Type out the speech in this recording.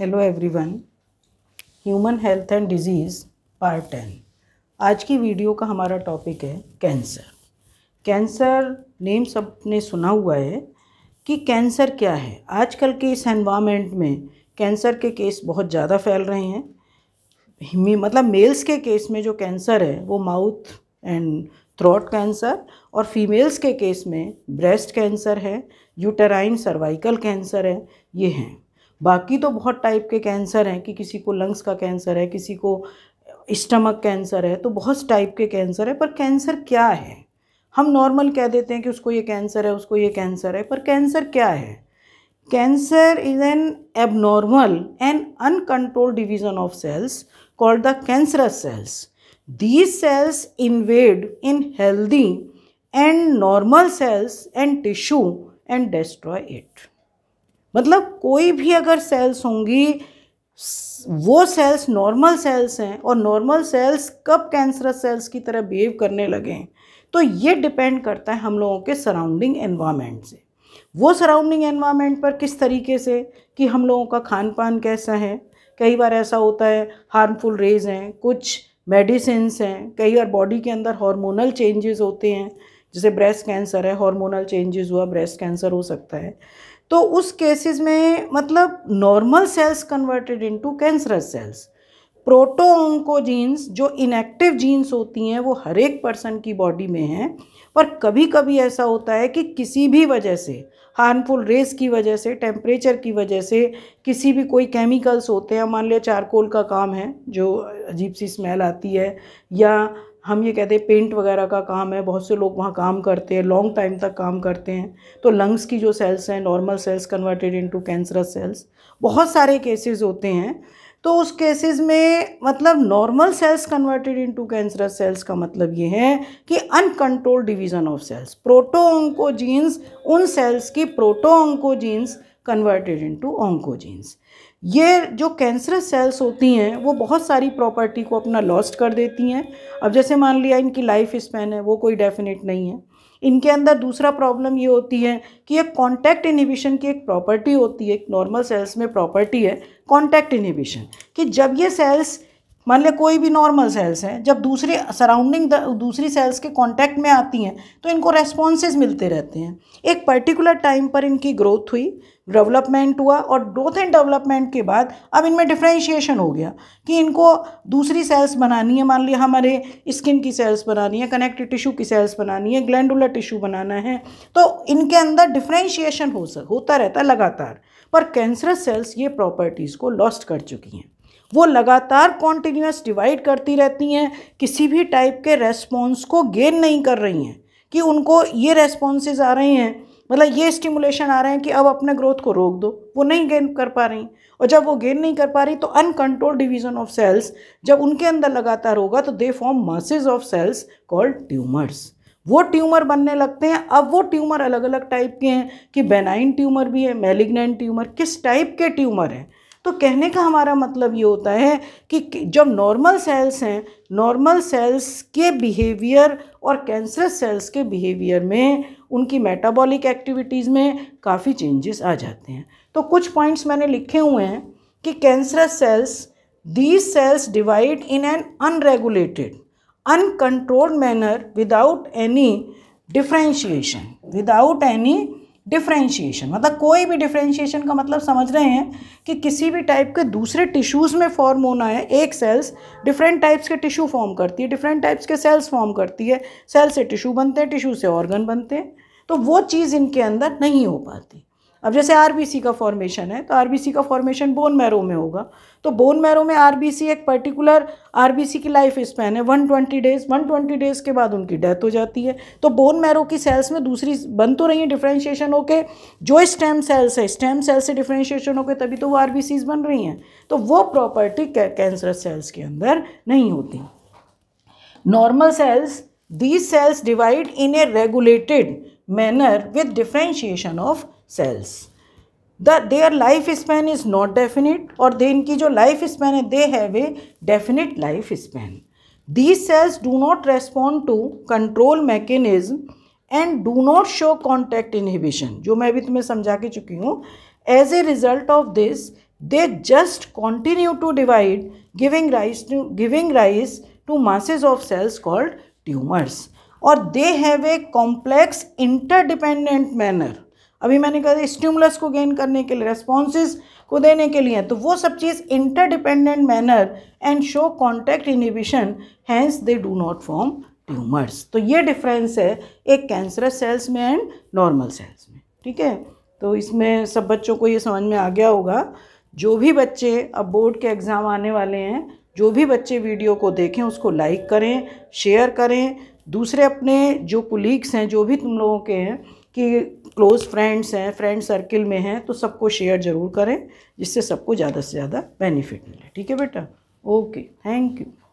hello everyone human health and disease part ten आज की video का हमारा टॉपिक है कैंसर कैंसर नेम सब ने सुना हुआ है कि कैंसर क्या है आजकल के इस एनवामेंट में कैंसर के केस बहुत ज़्यादा फैल रहे हैं मतलब मेल्स के केस में जो कैंसर है वो माउथ एंड थ्रोट कैंसर और फीमेल्स के केस में ब्रेस्ट कैंसर है यूटराइन सर्वाइकल कैंसर है ये हैं बाकी तो बहुत टाइप के कैंसर हैं कि किसी को लंग्स का कैंसर है किसी को स्टमक कैंसर है तो बहुत टाइप के कैंसर है पर कैंसर क्या है हम नॉर्मल कह देते हैं कि उसको ये कैंसर है उसको ये कैंसर है पर कैंसर क्या है cancer is an abnormal and uncontrol division of cells called the cancerous cells these cells invade in healthy and normal cells and tissue and destroy it मतलब कोई भी अगर सेल्स होंगी वो सेल्स नॉर्मल सेल्स हैं और नॉर्मल सेल्स कब cancerous cells की तरह बिहेव करने लगे हैं तो ये डिपेंड करता है हम लोगों के सराउंडिंग एनवायरनमेंट से वो सराउंडिंग एनवायरनमेंट पर किस तरीके से कि हम लोगों का खान पान कैसा है कई बार ऐसा होता है हार्मफुल रेज हैं कुछ मेडिसिन हैं कई बार बॉडी के अंदर हार्मोनल चेंजेस होते हैं जैसे ब्रेस्ट कैंसर है हार्मोनल चेंजेस हुआ ब्रेस्ट कैंसर हो सकता है तो उस केसेस में मतलब normal cells converted into cancerous cells proto oncogenes जो इनएक्टिव जीन्स होती हैं वो हर एक पर्सन की बॉडी में हैं पर कभी कभी ऐसा होता है कि किसी भी वजह से हार्मफुल रेस की वजह से टेम्परेचर की वजह से किसी भी कोई केमिकल्स होते हैं मान लिया चारकोल का काम है जो अजीब सी स्मेल आती है या हम ये कहते हैं पेंट वगैरह का काम है बहुत से लोग वहाँ काम करते हैं लॉन्ग टाइम तक काम करते हैं तो लंग्स की जो सेल्स हैं normal cells converted into cancerous cells बहुत सारे केसेस होते हैं तो उस केसेस में मतलब normal cells converted into cancerous cells का मतलब ये है कि uncontrol division of cells proto oncogenes उन सेल्स की proto oncogenes converted into oncogenes ये जो कैंसरस सेल्स होती हैं वो बहुत सारी प्रॉपर्टी को अपना लॉस्ट कर देती हैं अब जैसे मान लिया इनकी लाइफ स्पैन है वो कोई डेफिनेट नहीं है इनके अंदर दूसरा प्रॉब्लम ये होती है कि एक कॉन्टैक्ट इनहिबिशन की एक प्रॉपर्टी होती है एक नॉर्मल सेल्स में प्रॉपर्टी है कॉन्टैक्ट इनहिबिशन कि जब ये सेल्स मान लिया कोई भी नॉर्मल सेल्स हैं जब दूसरे सराउंडिंग दूसरी सेल्स के कॉन्टैक्ट में आती हैं तो इनको रेस्पॉन्सेज मिलते रहते हैं एक पर्टिकुलर टाइम पर इनकी ग्रोथ हुई डेवलपमेंट हुआ और ग्रोथ एंड डेवलपमेंट के बाद अब इनमें डिफ्रेंशिएशन हो गया कि इनको दूसरी सेल्स बनानी है मान लिया हमारे स्किन की सेल्स बनानी है कनेक्टिव टिश्यू की सेल्स बनानी है ग्लैंडुलर टिश्यू बनाना है तो इनके अंदर डिफ्रेंशिएशन हो सक होता रहता है लगातार पर कैंसरस सेल्स ये प्रॉपर्टीज़ को लॉस्ट कर चुकी हैं वो लगातार कॉन्टीन्यूस डिवाइड करती रहती हैं किसी भी टाइप के रेस्पॉन्स को गेन नहीं कर रही हैं कि उनको ये रेस्पॉन्सेज आ रहे हैं मतलब ये स्टिमुलेशन आ रहे हैं कि अब अपने ग्रोथ को रोक दो वो नहीं गेन कर पा रही और जब वो गेन नहीं कर पा रही तो अनकंट्रोल डिवीजन ऑफ सेल्स जब उनके अंदर लगातार होगा तो they form masses of cells called tumours वो ट्यूमर बनने लगते हैं अब वो ट्यूमर अलग अलग टाइप के हैं कि बेनाइन ट्यूमर भी है मेलिग्नेंट ट्यूमर किस टाइप के ट्यूमर हैं तो कहने का हमारा मतलब ये होता है कि जब नॉर्मल सेल्स हैं नॉर्मल सेल्स के बिहेवियर और कैंसरस सेल्स के बिहेवियर में उनकी मेटाबॉलिक एक्टिविटीज़ में काफ़ी चेंजेस आ जाते हैं तो कुछ पॉइंट्स मैंने लिखे हुए हैं कि cancerous cells these cells divide in an unregulated uncontrolled manner without any differentiation without any differentiation मतलब कोई भी डिफ्रेंशिएशन का मतलब समझ रहे हैं कि किसी भी टाइप के दूसरे टिश्यूज़ में फॉर्म होना है एक सेल्स डिफरेंट टाइप्स के टिश्यू फॉर्म करती है डिफरेंट टाइप्स के सेल्स फॉर्म करती है सेल से टिश्यू बनते हैं टिश्यू से ऑर्गन बनते हैं तो वो चीज़ इनके अंदर नहीं हो पाती अब जैसे आरबीसी का फॉर्मेशन है तो आरबीसी का फॉर्मेशन बोन मैरो में होगा तो बोन मैरो में आरबीसी एक पर्टिकुलर आरबीसी की लाइफ स्पैन है 120 डेज़ 120 डेज़ के बाद उनकी डेथ हो जाती है तो बोन मैरो की सेल्स में दूसरी बन तो रही है डिफ्रेंशिएशन होके जो स्टेम सेल्स है स्टेम सेल्स से डिफ्रेंशिएशन होकर तभी तो वो आर बन रही हैं तो वो प्रॉपर्टी कैंसर सेल्स के अंदर नहीं होती normal cells these cells divide in a regulated manner with differentiation of cells the their life span is not definite और दे इनकी जो लाइफ स्पैन है they have a definite life span these cells do not respond to control mechanism and do not show contact inhibition जो मैं अभी तुम्हें समझा के चुकी हूँ as a result of this they just continue to divide giving rise to giving rise to masses of cells called tumours और they have a complex interdependent manner अभी मैंने कहा स्टिमुलस को गेन करने के लिए रेस्पॉन्सेज को देने के लिए तो वो सब चीज़ interdependent manner and show contact inhibition hence they do not form tumours तो ये डिफरेंस है एक कैंसरस सेल्स में एंड नॉर्मल सेल्स में ठीक है तो इसमें सब बच्चों को ये समझ में आ गया होगा जो भी बच्चे अब बोर्ड के एग्ज़ाम आने वाले हैं जो भी बच्चे वीडियो को देखें उसको लाइक करें शेयर करें दूसरे अपने जो कुलीग्स हैं जो भी तुम लोगों के हैं कि क्लोज़ फ्रेंड्स हैं फ्रेंड सर्किल में हैं तो सबको शेयर ज़रूर करें जिससे सबको ज़्यादा से ज़्यादा बेनिफिट मिले ठीक है बेटा ओके थैंक यू